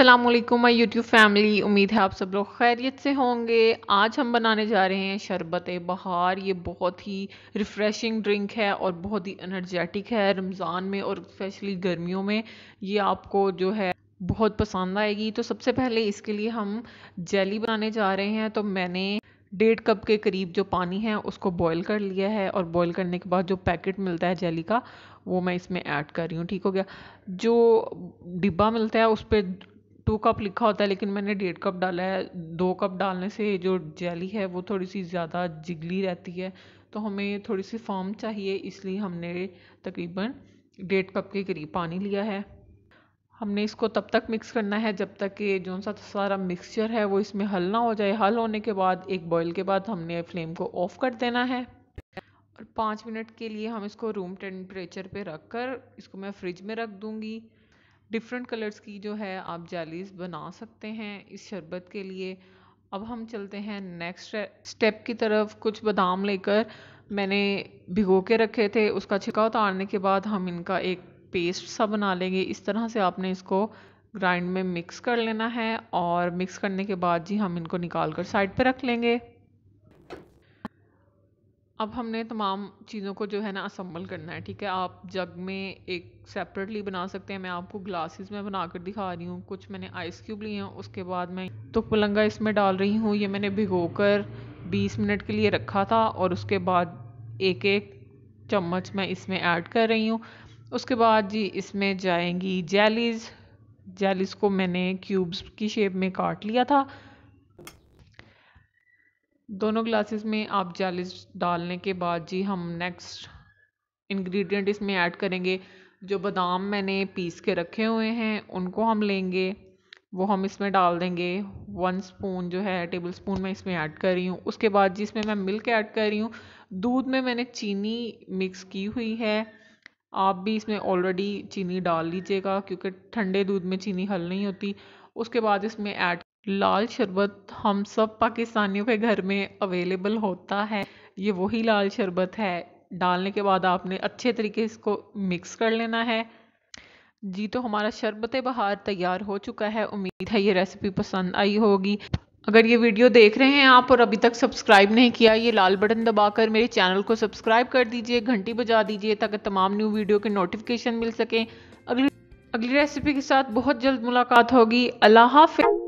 Aslam my YouTube YouTube family उम्मीद है आप सब लोग खैरियत से होंगे आज हम बनाने जा रहे हैं शरबत बहार ये बहुत ही रिफ़्रेशिंग ड्रिंक है और बहुत ही अनर्जेटिक है रमज़ान में और स्पेशली गर्मियों में ये आपको जो है बहुत पसंद आएगी तो सबसे पहले इसके लिए हम जेली बनाने जा रहे हैं तो मैंने डेढ़ कप के करीब जो पानी है उसको बॉयल कर लिया है और बॉयल करने के बाद जो पैकेट मिलता है जेली का वो मैं इसमें ऐड कर रही हूँ ठीक हो गया जो डिब्बा मिलता है उस पर टू कप लिखा होता है लेकिन मैंने डेढ़ कप डाला है दो कप डालने से जो जेली है वो थोड़ी सी ज़्यादा जिगली रहती है तो हमें थोड़ी सी फॉर्म चाहिए इसलिए हमने तकरीबन डेढ़ कप के करीब पानी लिया है हमने इसको तब तक मिक्स करना है जब तक कि जो सा सारा मिक्सचर है वो इसमें हल ना हो जाए हल होने के बाद एक बॉईल के बाद हमने फ्लेम को ऑफ कर देना है और पाँच मिनट के लिए हम इसको रूम टेम्परेचर पे रख कर इसको मैं फ्रिज में रख दूँगी डिफरेंट कलर्स की जो है आप जालीज़ बना सकते हैं इस शरबत के लिए अब हम चलते हैं नेक्स्ट स्टेप की तरफ कुछ बादाम लेकर मैंने भिगो के रखे थे उसका छिलका उतारने के बाद हम इनका एक पेस्ट सा बना लेंगे इस तरह से आपने इसको ग्राइंड में मिक्स कर लेना है और मिक्स करने के बाद जी हम इनको निकाल कर साइड पर रख लेंगे अब हमने तमाम चीज़ों को जो है ना असम्बल करना है ठीक है आप जग में एक सेपरेटली बना सकते हैं मैं आपको ग्लासेस में बना कर दिखा रही हूँ कुछ मैंने आइस क्यूब लिए हैं उसके बाद मैं तो पलंगा इसमें डाल रही हूँ ये मैंने भिगो कर बीस मिनट के लिए रखा था और उसके बाद एक एक चम्मच मैं इसमें ऐड कर रही हूँ उसके बाद जी इसमें जाएंगी जेलीज जेलीज को मैंने क्यूब्स की शेप में काट लिया था दोनों ग्लासेस में आप जालिस डालने के बाद जी हम नेक्स्ट इंग्रेडिएंट इसमें ऐड करेंगे जो बादाम मैंने पीस के रखे हुए हैं उनको हम लेंगे वो हम इसमें डाल देंगे वन स्पून जो है टेबल स्पून मैं इसमें ऐड कर रही हूँ उसके बाद जी इसमें मैं मिल्क ऐड कर रही हूँ दूध में मैंने चीनी मिक्स की हुई है आप भी इसमें ऑलरेडी चीनी डाल लीजिएगा क्योंकि ठंडे दूध में चीनी हल नहीं होती उसके बाद इसमें ऐड लाल शरबत हम सब पाकिस्तानियों के घर में अवेलेबल होता है ये वही लाल शरबत है डालने के बाद आपने अच्छे तरीके इसको मिक्स कर लेना है जी तो हमारा शरबत बहार तैयार हो चुका है उम्मीद है ये रेसिपी पसंद आई होगी अगर ये वीडियो देख रहे हैं आप और अभी तक सब्सक्राइब नहीं किया ये लाल बटन दबाकर मेरे चैनल को सब्सक्राइब कर दीजिए घंटी बजा दीजिए ताकि तमाम न्यू वीडियो के नोटिफिकेशन मिल सकें अगली अगली रेसिपी के साथ बहुत जल्द मुलाकात होगी अल्लाह हाफि